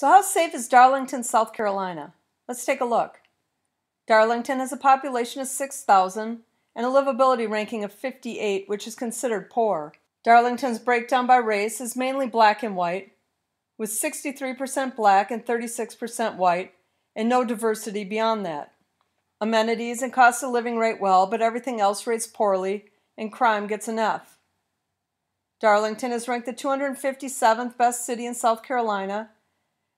So, how safe is Darlington, South Carolina? Let's take a look. Darlington has a population of 6,000 and a livability ranking of 58, which is considered poor. Darlington's breakdown by race is mainly black and white, with 63% black and 36% white, and no diversity beyond that. Amenities and cost of living rate well, but everything else rates poorly, and crime gets an F. Darlington is ranked the 257th best city in South Carolina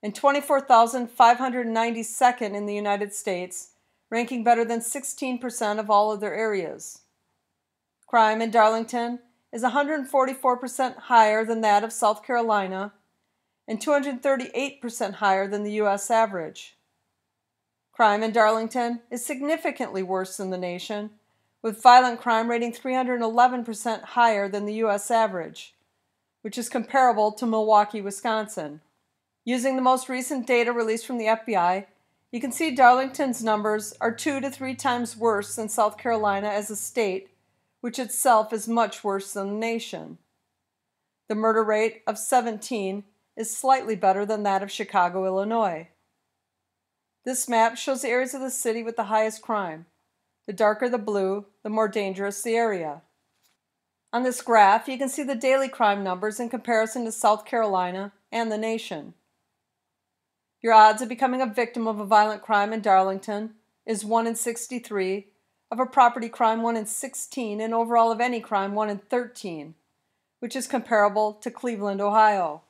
and 24,592nd in the United States, ranking better than 16% of all other areas. Crime in Darlington is 144% higher than that of South Carolina and 238% higher than the U.S. average. Crime in Darlington is significantly worse than the nation, with violent crime rating 311% higher than the U.S. average, which is comparable to Milwaukee, Wisconsin. Using the most recent data released from the FBI, you can see Darlington's numbers are two to three times worse than South Carolina as a state, which itself is much worse than the nation. The murder rate of 17 is slightly better than that of Chicago, Illinois. This map shows the areas of the city with the highest crime. The darker the blue, the more dangerous the area. On this graph, you can see the daily crime numbers in comparison to South Carolina and the nation. Your odds of becoming a victim of a violent crime in Darlington is 1 in 63, of a property crime 1 in 16, and overall of any crime 1 in 13, which is comparable to Cleveland, Ohio.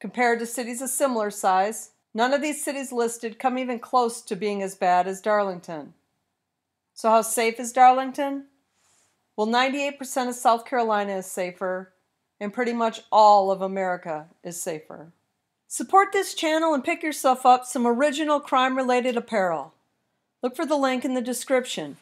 Compared to cities of similar size, none of these cities listed come even close to being as bad as Darlington. So, how safe is Darlington? Well, 98% of South Carolina is safer, and pretty much all of America is safer. Support this channel and pick yourself up some original crime-related apparel. Look for the link in the description.